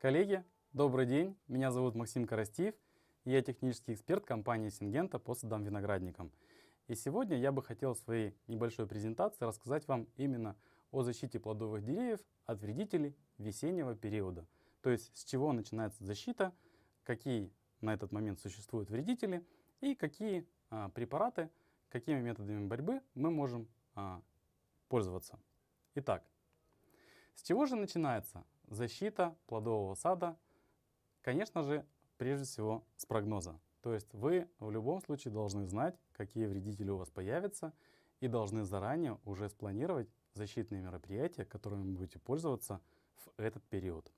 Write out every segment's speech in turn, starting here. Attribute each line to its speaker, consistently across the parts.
Speaker 1: Коллеги, добрый день. Меня зовут Максим Коростеев. я технический эксперт компании Сингента по садам виноградникам. И сегодня я бы хотел в своей небольшой презентации рассказать вам именно о защите плодовых деревьев от вредителей весеннего периода. То есть с чего начинается защита, какие на этот момент существуют вредители и какие а, препараты, какими методами борьбы мы можем а, пользоваться. Итак, с чего же начинается? защита плодового сада, конечно же, прежде всего с прогноза. То есть вы в любом случае должны знать, какие вредители у вас появятся, и должны заранее уже спланировать защитные мероприятия, которыми вы будете пользоваться в этот период.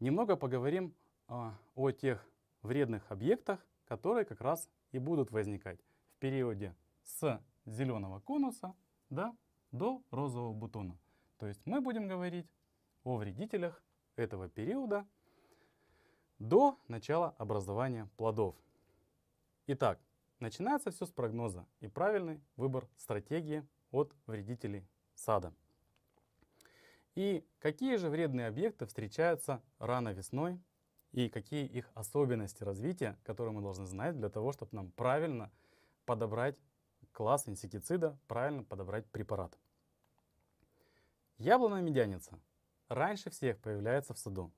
Speaker 1: Немного поговорим а, о тех вредных объектах, которые как раз и будут возникать в периоде с зеленого конуса да, до розового бутона. То есть мы будем говорить о вредителях этого периода до начала образования плодов. Итак, начинается все с прогноза и правильный выбор стратегии от вредителей сада. И какие же вредные объекты встречаются рано весной и какие их особенности развития, которые мы должны знать для того, чтобы нам правильно подобрать класс инсектицида, правильно подобрать препарат. Яблоно-медяница раньше всех появляется в саду.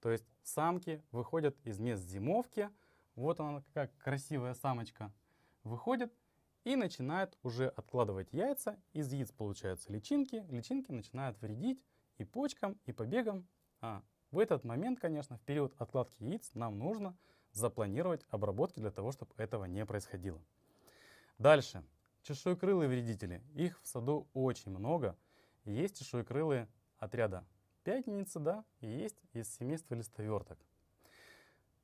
Speaker 1: То есть самки выходят из мест зимовки, вот она какая красивая самочка, выходит и начинает уже откладывать яйца. Из яиц получаются личинки, личинки начинают вредить и почкам, и побегам. А в этот момент, конечно, в период откладки яиц нам нужно запланировать обработки для того, чтобы этого не происходило. Дальше. Чешуекрылые вредители. Их в саду очень много. Есть чешуекрылые отряда Пятница, да, есть из семейства листоверток.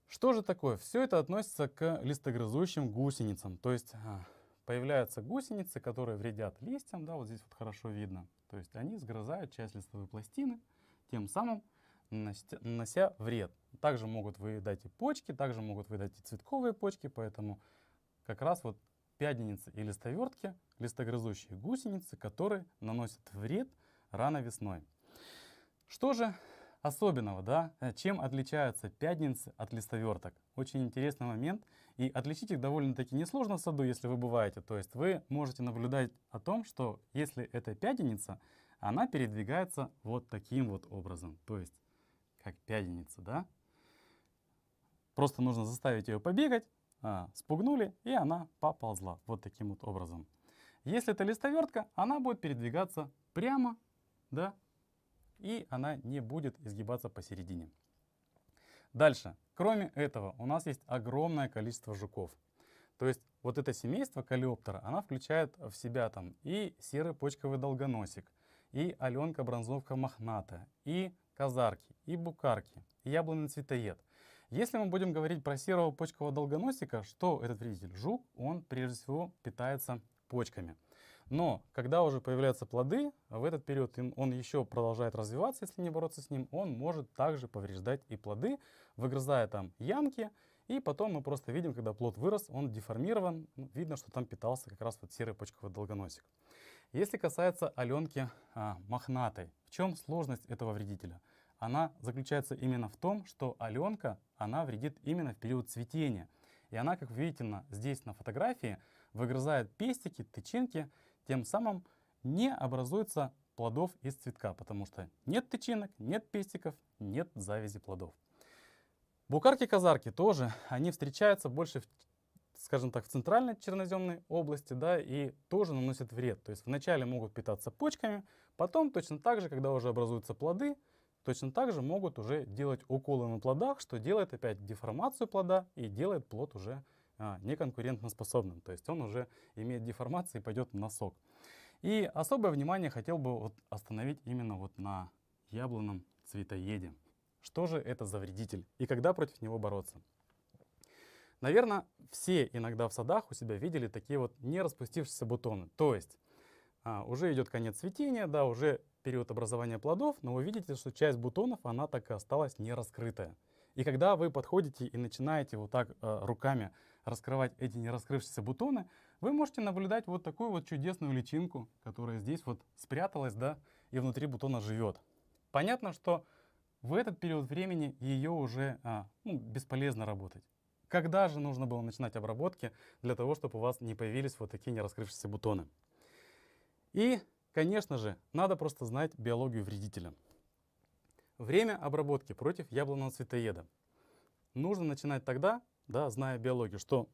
Speaker 1: Что же такое? Все это относится к листогрызущим гусеницам. То есть а, появляются гусеницы, которые вредят листьям, да, вот здесь вот хорошо видно. То есть они сгрызают часть листовой пластины, тем самым нанося вред. Также могут выедать и почки, также могут выедать и цветковые почки, поэтому как раз вот пяденицы и листовертки, листогрызущие гусеницы, которые наносят вред рано весной. Что же особенного, да? Э, чем отличаются пятницы от листоверток? Очень интересный момент. И отличить их довольно-таки несложно в саду, если вы бываете. То есть вы можете наблюдать о том, что если это пятница, она передвигается вот таким вот образом. То есть как пятница, да? Просто нужно заставить ее побегать, а, спугнули, и она поползла вот таким вот образом. Если это листовертка, она будет передвигаться прямо, да, и она не будет изгибаться посередине. Дальше. Кроме этого, у нас есть огромное количество жуков. То есть вот это семейство калиоптера, она включает в себя там и серый почковый долгоносик, и аленка бронзовка мохната, и казарки, и букарки, и яблонный цветоед. Если мы будем говорить про серого почкового долгоносика, что этот вредитель? Жук, он прежде всего питается почками – но когда уже появляются плоды, в этот период он еще продолжает развиваться, если не бороться с ним, он может также повреждать и плоды, выгрызая там ямки, и потом мы просто видим, когда плод вырос, он деформирован, ну, видно, что там питался как раз вот серый почковый долгоносик. Если касается аленки а, мохнатой, в чем сложность этого вредителя? Она заключается именно в том, что аленка, она вредит именно в период цветения. И она, как вы видите на, здесь на фотографии, выгрызает пестики, тычинки, тем самым не образуется плодов из цветка, потому что нет тычинок, нет пестиков, нет завязи плодов. Букарки-казарки тоже, они встречаются больше, в, скажем так, в центральной черноземной области, да, и тоже наносят вред. То есть вначале могут питаться почками, потом точно так же, когда уже образуются плоды, точно так же могут уже делать уколы на плодах, что делает опять деформацию плода и делает плод уже а, неконкурентоспособным, то есть он уже имеет деформации и пойдет в носок. И особое внимание хотел бы вот остановить именно вот на яблонном цветоеде. Что же это за вредитель и когда против него бороться? Наверное, все иногда в садах у себя видели такие вот не распустившиеся бутоны. То есть а, уже идет конец цветения, да, уже период образования плодов, но вы видите, что часть бутонов, она так и осталась не раскрытая. И когда вы подходите и начинаете вот так э, руками раскрывать эти не раскрывшиеся бутоны, вы можете наблюдать вот такую вот чудесную личинку, которая здесь вот спряталась, да, и внутри бутона живет. Понятно, что в этот период времени ее уже а, ну, бесполезно работать. Когда же нужно было начинать обработки для того, чтобы у вас не появились вот такие не раскрывшиеся бутоны? И, конечно же, надо просто знать биологию вредителя. Время обработки против яблонного цветоеда. Нужно начинать тогда, да, зная биологию, что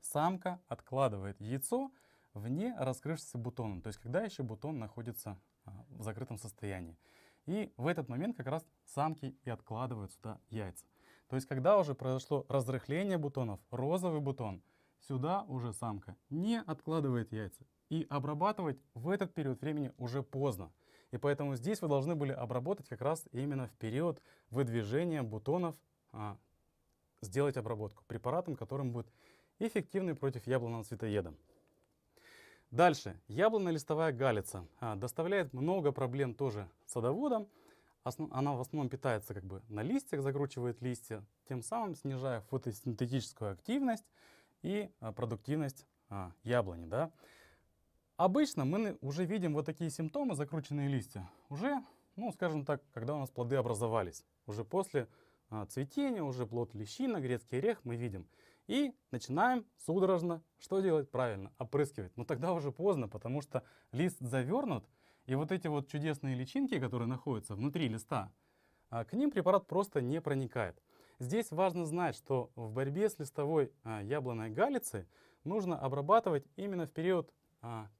Speaker 1: самка откладывает яйцо вне раскрывшегося бутона, то есть когда еще бутон находится а, в закрытом состоянии. И в этот момент как раз самки и откладывают сюда яйца. То есть когда уже произошло разрыхление бутонов, розовый бутон, сюда уже самка не откладывает яйца. И обрабатывать в этот период времени уже поздно. И поэтому здесь вы должны были обработать как раз именно в период выдвижения бутонов а, сделать обработку препаратом, которым будет эффективный против яблонного цветоеда. Дальше. Яблонно-листовая галица а, доставляет много проблем тоже садоводам. Основ, она в основном питается как бы на листьях, закручивает листья, тем самым снижая фотосинтетическую активность и а, продуктивность а, яблони. Да? Обычно мы уже видим вот такие симптомы, закрученные листья, уже, ну скажем так, когда у нас плоды образовались, уже после а, цветение, уже плод лещина, грецкий орех мы видим. И начинаем судорожно, что делать правильно, опрыскивать. Но тогда уже поздно, потому что лист завернут, и вот эти вот чудесные личинки, которые находятся внутри листа, а, к ним препарат просто не проникает. Здесь важно знать, что в борьбе с листовой а, яблоной галицы нужно обрабатывать именно в период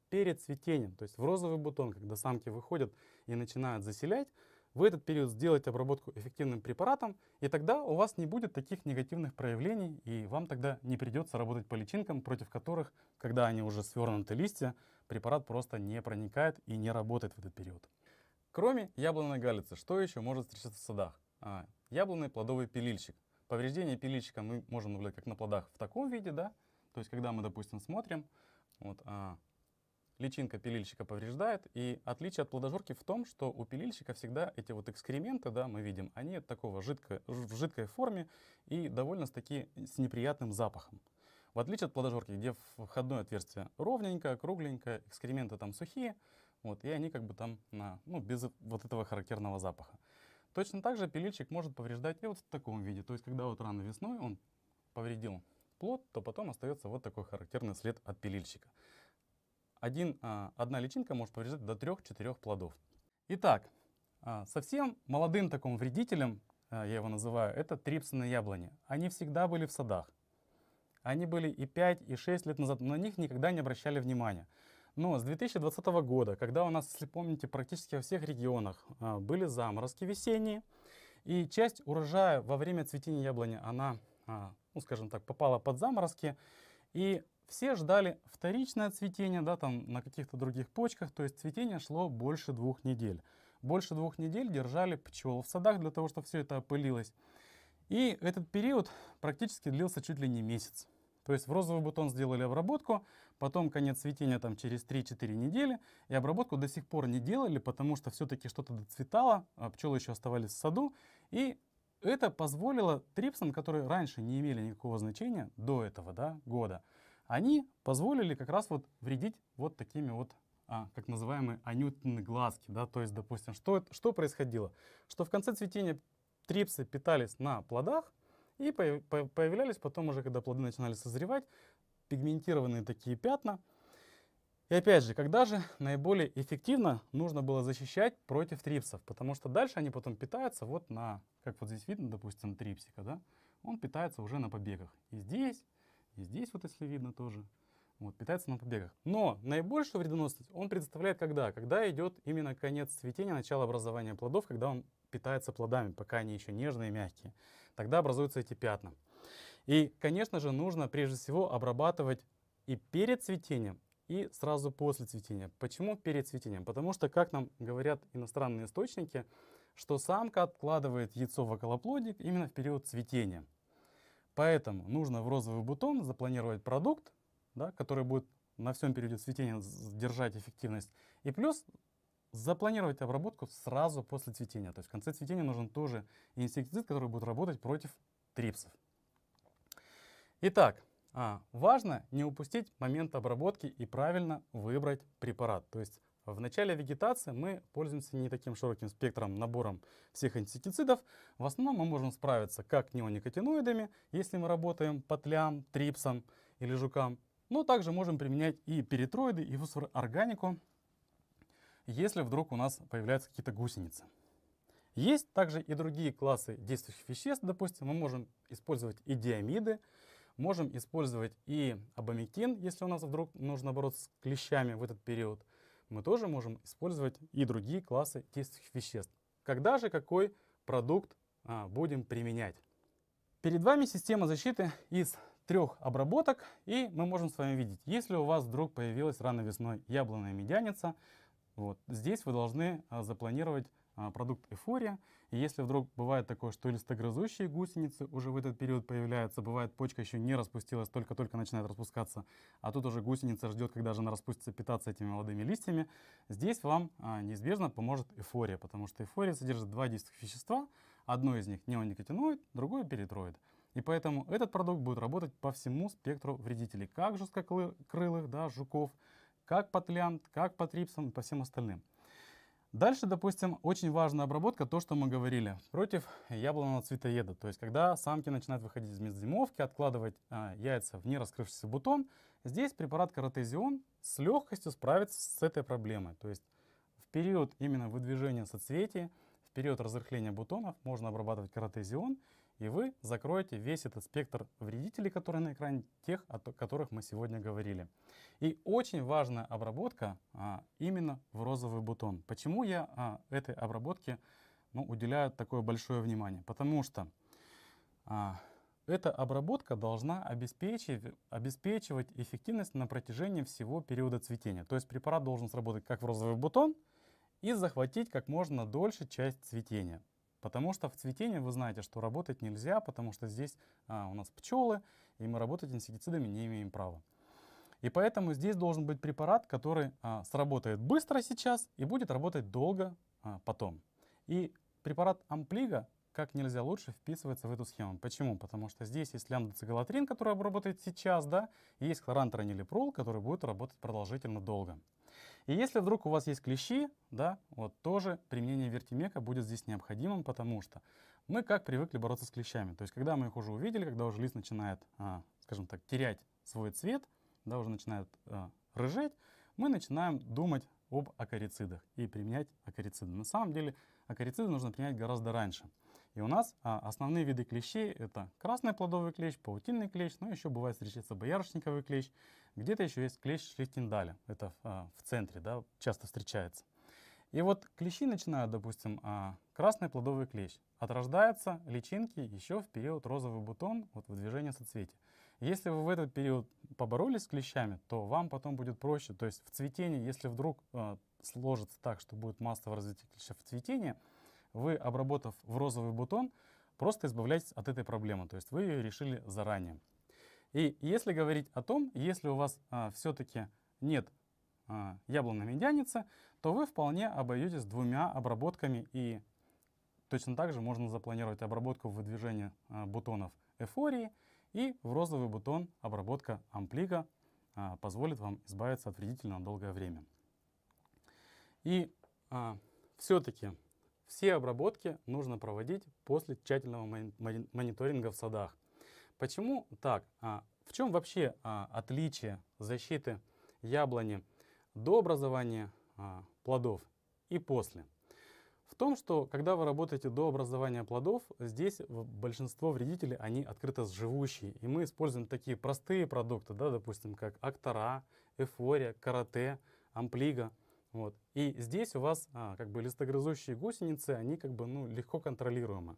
Speaker 1: перед цветением, то есть в розовый бутон, когда самки выходят и начинают заселять, вы этот период сделайте обработку эффективным препаратом, и тогда у вас не будет таких негативных проявлений, и вам тогда не придется работать по личинкам, против которых, когда они уже свернуты листья, препарат просто не проникает и не работает в этот период. Кроме яблонной галицы, что еще может встречаться в садах? А, яблонный плодовый пилильщик. Повреждение пилильщика мы можем наблюдать как на плодах в таком виде, да, то есть когда мы, допустим, смотрим, вот, а, личинка пилильщика повреждает. И отличие от плодожорки в том, что у пилильщика всегда эти вот экскременты, да, мы видим, они такого жидко, в жидкой форме и довольно-таки с с неприятным запахом. В отличие от плодожорки, где входное отверстие ровненько, кругленькое, экскременты там сухие, вот, и они как бы там на, ну, без вот этого характерного запаха. Точно так же пилильщик может повреждать и вот в таком виде. То есть, когда вот рано весной он повредил плод, то потом остается вот такой характерный след от пилильщика один, а, одна личинка может повреждать до 3-4 плодов. Итак, а, совсем молодым таким вредителем, а, я его называю, это на яблони. Они всегда были в садах. Они были и 5, и 6 лет назад, но на них никогда не обращали внимания. Но с 2020 года, когда у нас, если помните, практически во всех регионах были заморозки весенние, и часть урожая во время цветения яблони, она, ну скажем так, попала под заморозки, и все ждали вторичное цветение, да, там на каких-то других почках, то есть цветение шло больше двух недель. Больше двух недель держали пчел в садах для того, чтобы все это опылилось. И этот период практически длился чуть ли не месяц. То есть в розовый бутон сделали обработку, потом конец цветения там через 3-4 недели, и обработку до сих пор не делали, потому что все-таки что-то доцветало, а пчелы еще оставались в саду, и это позволило трипсам, которые раньше не имели никакого значения до этого да, года, они позволили как раз вот вредить вот такими вот а, как называемые анютные глазки. Да? То есть, допустим, что, что происходило? Что в конце цветения трипсы питались на плодах и появлялись потом уже, когда плоды начинали созревать, пигментированные такие пятна. И опять же, когда же наиболее эффективно нужно было защищать против трипсов? Потому что дальше они потом питаются вот на, как вот здесь видно, допустим, трипсика, да? Он питается уже на побегах. И здесь, и здесь вот, если видно тоже. Вот, питается на побегах. Но наибольшую вредоносность он представляет, когда? Когда идет именно конец цветения, начало образования плодов, когда он питается плодами, пока они еще нежные и мягкие. Тогда образуются эти пятна. И, конечно же, нужно прежде всего обрабатывать и перед цветением, и сразу после цветения. Почему перед цветением? Потому что, как нам говорят иностранные источники, что самка откладывает яйцо в околоплодик именно в период цветения. Поэтому нужно в розовый бутон запланировать продукт, да, который будет на всем периоде цветения держать эффективность. И плюс запланировать обработку сразу после цветения. То есть в конце цветения нужен тоже инсектицид, который будет работать против трипсов. Итак, а, важно не упустить момент обработки и правильно выбрать препарат. То есть в начале вегетации мы пользуемся не таким широким спектром набором всех инсектицидов. В основном мы можем справиться как неоникотиноидами, если мы работаем по тлям, трипсам или жукам, но также можем применять и перитроиды, и фосфорорганику, если вдруг у нас появляются какие-то гусеницы. Есть также и другие классы действующих веществ. Допустим, мы можем использовать и диамиды, можем использовать и абамектин, если у нас вдруг нужно бороться с клещами в этот период – мы тоже можем использовать и другие классы действующих веществ. Когда же какой продукт а, будем применять? Перед вами система защиты из трех обработок, и мы можем с вами видеть, если у вас вдруг появилась рано весной яблонная медяница, вот, здесь вы должны а, запланировать а, продукт Эфория. И если вдруг бывает такое, что листогрызущие гусеницы уже в этот период появляются, бывает почка еще не распустилась, только-только начинает распускаться, а тут уже гусеница ждет, когда же она распустится, питаться этими молодыми листьями, здесь вам а, неизбежно поможет Эфория, потому что Эфория содержит два действующих вещества, одно из них неоникотиноид, другое перитроид. И поэтому этот продукт будет работать по всему спектру вредителей, как жесткокрылых да, жуков, как по тлянт, как по трипсам и по всем остальным. Дальше, допустим, очень важная обработка, то, что мы говорили, против яблонного цветоеда. То есть, когда самки начинают выходить из межзимовки, откладывать э, яйца в нераскрывшийся бутон, здесь препарат каротезион с легкостью справится с этой проблемой. То есть, в период именно выдвижения соцветий, в период разрыхления бутонов можно обрабатывать каротезион, и вы закроете весь этот спектр вредителей, которые на экране, тех, о которых мы сегодня говорили. И очень важная обработка а, именно в розовый бутон. Почему я а, этой обработке ну, уделяю такое большое внимание? Потому что а, эта обработка должна обеспечивать, обеспечивать эффективность на протяжении всего периода цветения. То есть препарат должен сработать как в розовый бутон и захватить как можно дольше часть цветения. Потому что в цветении вы знаете, что работать нельзя, потому что здесь а, у нас пчелы, и мы работать инсектицидами не имеем права. И поэтому здесь должен быть препарат, который а, сработает быстро сейчас и будет работать долго а, потом. И препарат амплига как нельзя лучше вписывается в эту схему. Почему? Потому что здесь есть лямбда который обработает сейчас, да, и есть хлорантронилипрол, который будет работать продолжительно долго. И если вдруг у вас есть клещи, да, вот тоже применение вертимека будет здесь необходимым, потому что мы как привыкли бороться с клещами. То есть когда мы их уже увидели, когда уже лист начинает, а, скажем так, терять свой цвет, да, уже начинает а, рыжеть, мы начинаем думать об акарицидах и применять акарициды. На самом деле акарициды нужно применять гораздо раньше. И у нас а, основные виды клещей это красный плодовый клещ, паутинный клещ, ну еще бывает встречается боярышниковый клещ, где-то еще есть клещ шлихтендаля, это а, в центре, да, часто встречается. И вот клещи начинают, допустим, а, красный плодовый клещ. Отрождаются личинки еще в период розовый бутон, вот в движении соцветия. Если вы в этот период поборолись с клещами, то вам потом будет проще. То есть в цветении, если вдруг э, сложится так, что будет массовое развитие клеща в цветении, вы, обработав в розовый бутон, просто избавляетесь от этой проблемы, то есть вы ее решили заранее. И если говорить о том, если у вас а, все-таки нет а, яблоной медяницы, то вы вполне обойдетесь двумя обработками и точно так же можно запланировать обработку выдвижения а, бутонов эфории и в розовый бутон обработка амплига а, позволит вам избавиться от вредителя на долгое время. И а, все-таки все обработки нужно проводить после тщательного мониторинга в садах. Почему так? А, в чем вообще а, отличие защиты яблони до образования а, плодов и после? В том, что когда вы работаете до образования плодов, здесь большинство вредителей, они открыто живущие. И мы используем такие простые продукты, да, допустим, как актора, эфория, карате, амплига. Вот. И здесь у вас а, как бы листогрызущие гусеницы, они как бы ну, легко контролируемы.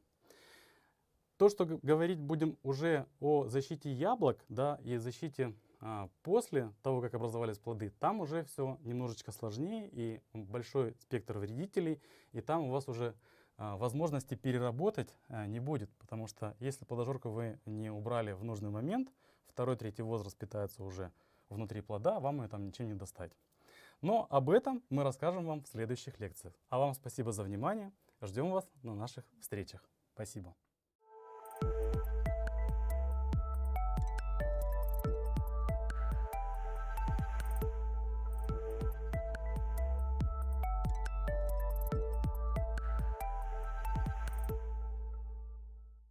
Speaker 1: То, что говорить будем уже о защите яблок да, и защите а, после того, как образовались плоды, там уже все немножечко сложнее и большой спектр вредителей, и там у вас уже а, возможности переработать а, не будет, потому что если плодожорку вы не убрали в нужный момент, второй-третий возраст питается уже внутри плода, вам ее там ничем не достать. Но об этом мы расскажем вам в следующих лекциях. А вам спасибо за внимание. Ждем вас на наших встречах. Спасибо.